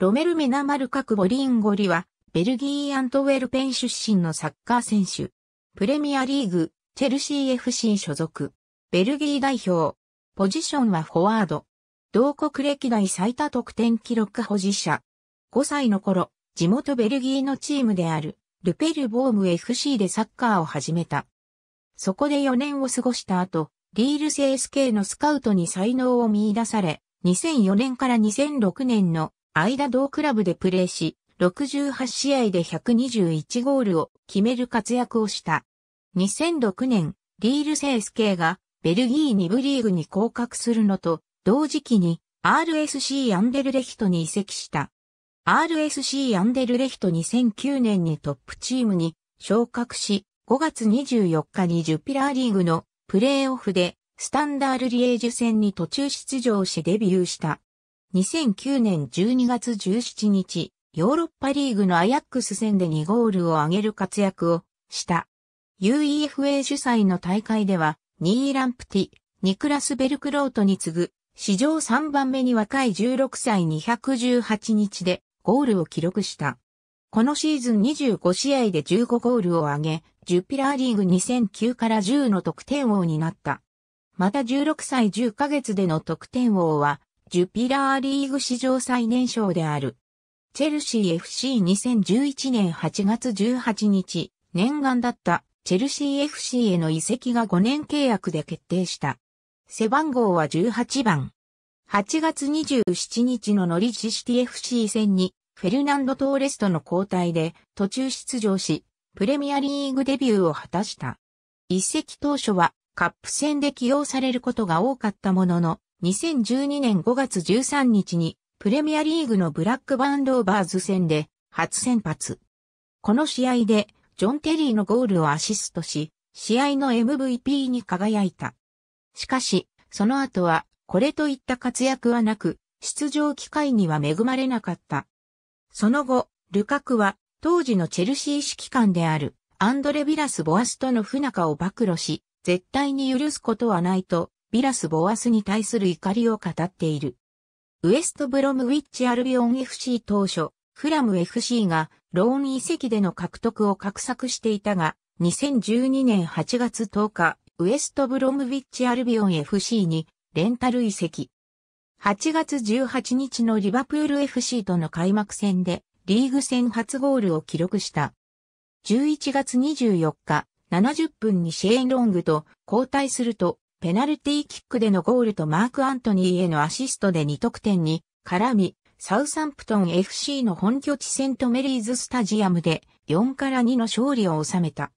ロメル・メナマル・カクボリンゴリは、ベルギー・アントウェルペン出身のサッカー選手。プレミアリーグ、チェルシー FC 所属。ベルギー代表。ポジションはフォワード。同国歴代最多得点記録保持者。5歳の頃、地元ベルギーのチームである、ルペル・ボーム FC でサッカーを始めた。そこで4年を過ごした後、リールス s k のスカウトに才能を見出され、2004年から2006年の間同クラブでプレーし、68試合で121ゴールを決める活躍をした。2006年、リールセース系がベルギー2部リーグに降格するのと、同時期に RSC アンデルレヒトに移籍した。RSC アンデルレヒト2009年にトップチームに昇格し、5月24日にジュピラーリーグのプレーオフでスタンダールリエージュ戦に途中出場しデビューした。2009年12月17日、ヨーロッパリーグのアヤックス戦で2ゴールを挙げる活躍をした。UEFA 主催の大会では、ニーランプティ、ニクラス・ベルクロートに次ぐ、史上3番目に若い16歳218日でゴールを記録した。このシーズン25試合で15ゴールを挙げ、ジュピラーリーグ2009から10の得点王になった。また16歳10ヶ月での得点王は、ジュピラーリーグ史上最年少である。チェルシー FC2011 年8月18日、念願だったチェルシー FC への移籍が5年契約で決定した。背番号は18番。8月27日のノリジシティ FC 戦に、フェルナンド・トーレストの交代で途中出場し、プレミアリーグデビューを果たした。移籍当初はカップ戦で起用されることが多かったものの、2012年5月13日にプレミアリーグのブラックバンローバーズ戦で初先発。この試合でジョン・テリーのゴールをアシストし、試合の MVP に輝いた。しかし、その後はこれといった活躍はなく、出場機会には恵まれなかった。その後、ルカクは当時のチェルシー指揮官であるアンドレ・ビラス・ボアスとの不仲を暴露し、絶対に許すことはないとビラス・ボアスに対する怒りを語っている。ウエストブロムウィッチ・アルビオン FC 当初、フラム FC がローン遺跡での獲得を画策していたが、2012年8月10日、ウエストブロムウィッチ・アルビオン FC にレンタル遺跡。8月18日のリバプール FC との開幕戦でリーグ戦初ゴールを記録した。11月24日、70分にシェーン・ロングと交代するとペナルティーキックでのゴールとマーク・アントニーへのアシストで2得点に絡み、サウサンプトン FC の本拠地セントメリーズスタジアムで4から2の勝利を収めた。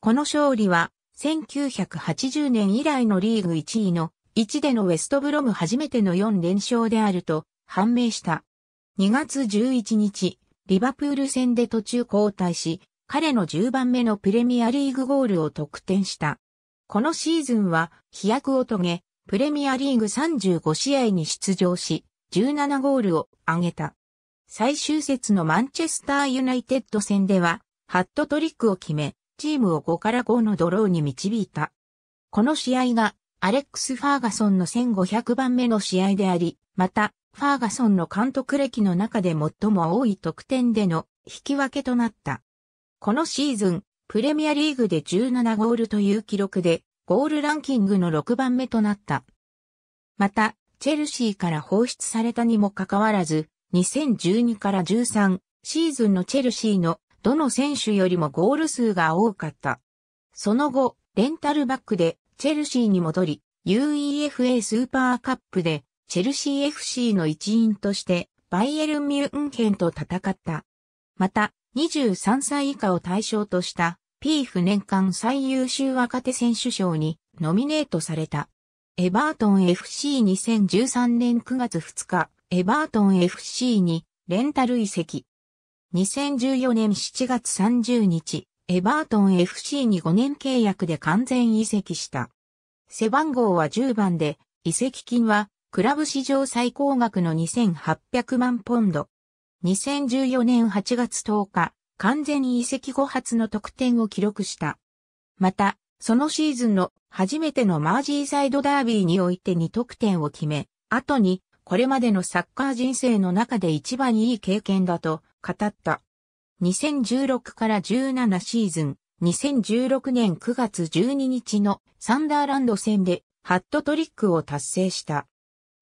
この勝利は1980年以来のリーグ1位の1でのウェストブロム初めての4連勝であると判明した。2月11日、リバプール戦で途中交代し、彼の10番目のプレミアリーグゴールを得点した。このシーズンは飛躍を遂げ、プレミアリーグ35試合に出場し、17ゴールを挙げた。最終節のマンチェスターユナイテッド戦では、ハットトリックを決め、チームを5から5のドローに導いた。この試合が、アレックス・ファーガソンの1500番目の試合であり、また、ファーガソンの監督歴の中で最も多い得点での引き分けとなった。このシーズン、プレミアリーグで17ゴールという記録で、ゴールランキングの6番目となった。また、チェルシーから放出されたにもかかわらず、2012から13シーズンのチェルシーのどの選手よりもゴール数が多かった。その後、レンタルバックでチェルシーに戻り、UEFA スーパーカップでチェルシー FC の一員としてバイエルン・ミュンヘンと戦った。また、23歳以下を対象としたピーフ年間最優秀若手選手賞にノミネートされた。エバートン FC2013 年9月2日、エバートン FC にレンタル移籍。2014年7月30日、エバートン FC に5年契約で完全移籍した。背番号は10番で、移籍金はクラブ史上最高額の2800万ポンド。2014年8月10日、完全に移籍後初の得点を記録した。また、そのシーズンの初めてのマージーサイドダービーにおいて2得点を決め、後にこれまでのサッカー人生の中で一番いい経験だと語った。2016から17シーズン、2016年9月12日のサンダーランド戦でハットトリックを達成した。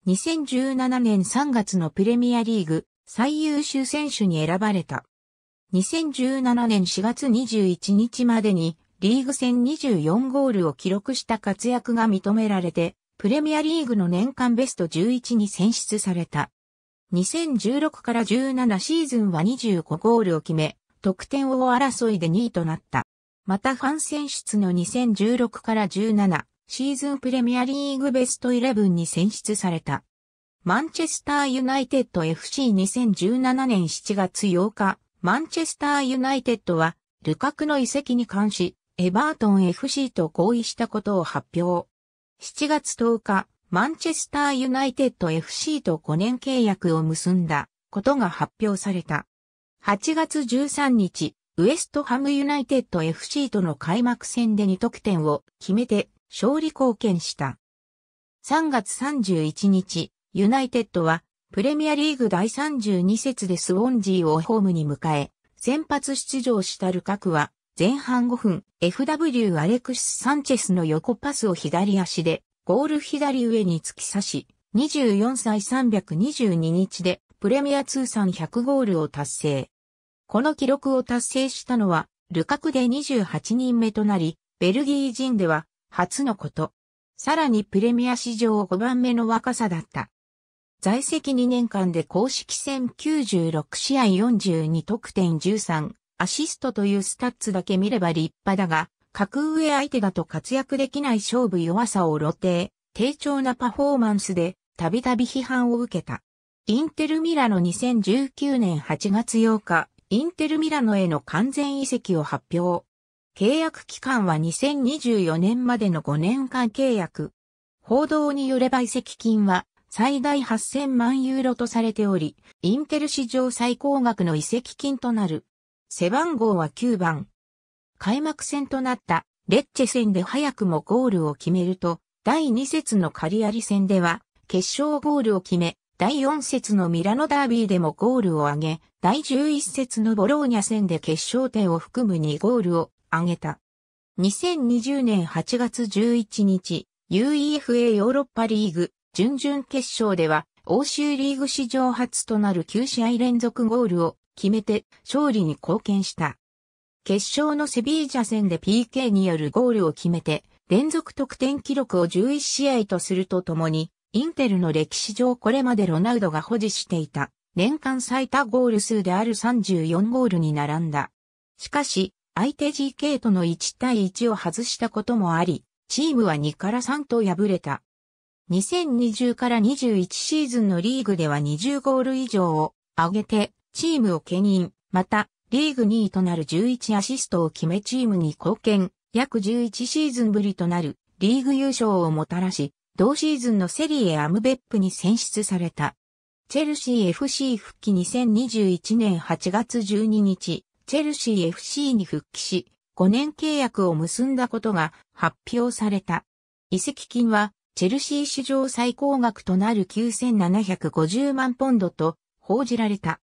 2017年3月のプレミアリーグ最優秀選手に選ばれた。2017年4月21日までにリーグ戦24ゴールを記録した活躍が認められて、プレミアリーグの年間ベスト11に選出された。2016から17シーズンは25ゴールを決め、得点王争いで2位となった。またファン選出の2016から17シーズンプレミアリーグベスト11に選出された。マンチェスターユナイテッド FC2017 年7月8日、マンチェスターユナイテッドは、ルカクの遺跡に関し、エバートン FC と合意したことを発表。7月10日、マンチェスターユナイテッド FC と5年契約を結んだことが発表された。8月13日、ウエストハムユナイテッド FC との開幕戦で2得点を決めて勝利貢献した。3月31日、ユナイテッドはプレミアリーグ第32節でスウォンジーをホームに迎え、先発出場したルカクは、前半5分、FW アレクシス・サンチェスの横パスを左足で、ゴール左上に突き刺し、24歳322日で、プレミア通算100ゴールを達成。この記録を達成したのは、ルカクで28人目となり、ベルギー人では、初のこと。さらにプレミア史上5番目の若さだった。在籍2年間で公式戦96試合42得点13アシストというスタッツだけ見れば立派だが、格上相手だと活躍できない勝負弱さを露呈、低調なパフォーマンスでたびたび批判を受けた。インテルミラノ2019年8月8日、インテルミラノへの完全移籍を発表。契約期間は2024年までの5年間契約。報道によれば移籍金は最大8000万ユーロとされており、インテル史上最高額の遺跡金となる。背番号は9番。開幕戦となったレッチェ戦で早くもゴールを決めると、第2節のカリアリ戦では決勝ゴールを決め、第4節のミラノダービーでもゴールを挙げ、第11節のボローニャ戦で決勝点を含む2ゴールを挙げた。2020年8月11日、UEFA ヨーロッパリーグ準々決勝では、欧州リーグ史上初となる9試合連続ゴールを決めて勝利に貢献した。決勝のセビージャ戦で PK によるゴールを決めて、連続得点記録を11試合とするとともに、インテルの歴史上これまでロナウドが保持していた年間最多ゴール数である34ゴールに並んだ。しかし、相手 GK との1対1を外したこともあり、チームは2から3と敗れた。2020から21シーズンのリーグでは20ゴール以上を上げて、チームを牽引、また、リーグ2位となる11アシストを決めチームに貢献、約11シーズンぶりとなるリーグ優勝をもたらし、同シーズンのセリエアムベップに選出された。チェルシー FC 復帰2021年8月12日、チェルシー FC に復帰し、5年契約を結んだことが発表された。移籍金はチェルシー史上最高額となる9750万ポンドと報じられた。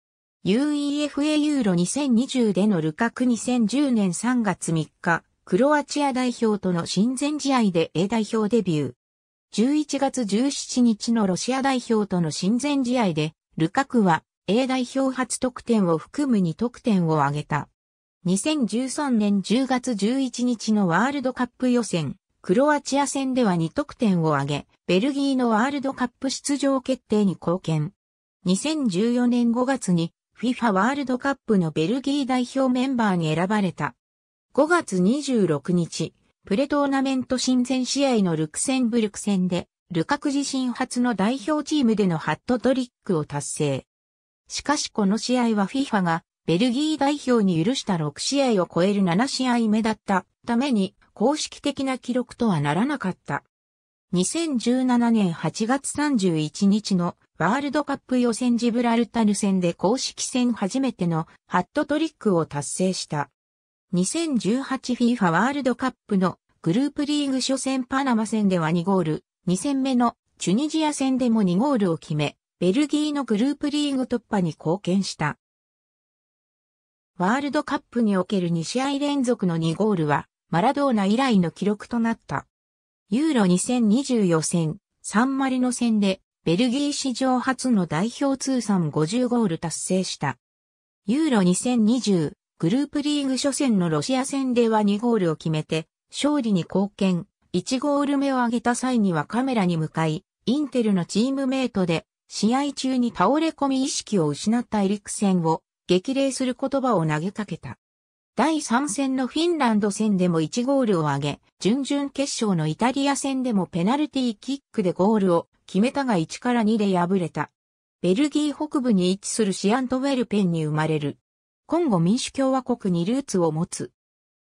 UEFA ユーロ2020でのルカク2010年3月3日、クロアチア代表との親善試合で A 代表デビュー。11月17日のロシア代表との親善試合で、ルカクは A 代表初得点を含む2得点を挙げた。2013年10月11日のワールドカップ予選、クロアチア戦では2得点を挙げ、ベルギーのワールドカップ出場決定に貢献。2014年5月に FIFA ワールドカップのベルギー代表メンバーに選ばれた。5月26日、プレトーナメント親善試合のルクセンブルク戦で、ルカク自身初の代表チームでのハットトリックを達成。しかしこの試合は FIFA がベルギー代表に許した6試合を超える7試合目だったために公式的な記録とはならなかった。2017年8月31日のワールドカップ予選ジブラルタル戦で公式戦初めてのハットトリックを達成した。2018FIFA ワールドカップのグループリーグ初戦パナマ戦では2ゴール、2戦目のチュニジア戦でも2ゴールを決め、ベルギーのグループリーグ突破に貢献した。ワールドカップにおける2試合連続の2ゴールは、マラドーナ以来の記録となった。ユーロ2020予選、サンマリノ戦で、ベルギー史上初の代表通算50ゴール達成した。ユーロ2020グループリーグ初戦のロシア戦では2ゴールを決めて、勝利に貢献、1ゴール目を挙げた際にはカメラに向かい、インテルのチームメイトで、試合中に倒れ込み意識を失ったエリクセンを激励する言葉を投げかけた。第3戦のフィンランド戦でも1ゴールを挙げ、準々決勝のイタリア戦でもペナルティーキックでゴールを決めたが1から2で敗れた。ベルギー北部に位置するシアントウェルペンに生まれる。今後民主共和国にルーツを持つ。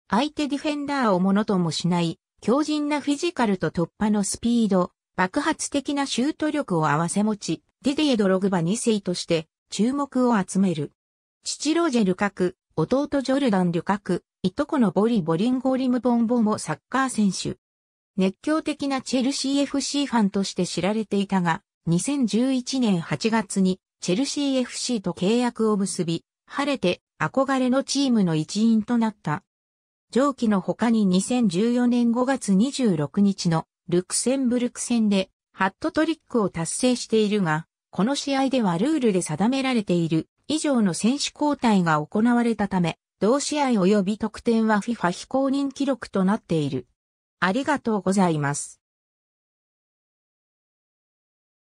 相手ディフェンダーをものともしない、強靭なフィジカルと突破のスピード、爆発的なシュート力を合わせ持ち、ディディエ・ドログバ2世として注目を集める。父ロジェル・カク、弟ジョルダン・旅客、いとこのボリ・ボリンゴ・リム・ボンボもサッカー選手。熱狂的なチェルシー FC ファンとして知られていたが、2011年8月にチェルシー FC と契約を結び、晴れて憧れのチームの一員となった。上記の他に2014年5月26日のルクセンブルク戦でハットトリックを達成しているが、この試合ではルールで定められている以上の選手交代が行われたため、同試合及び得点は FIFA 非公認記録となっている。ありがとうございます。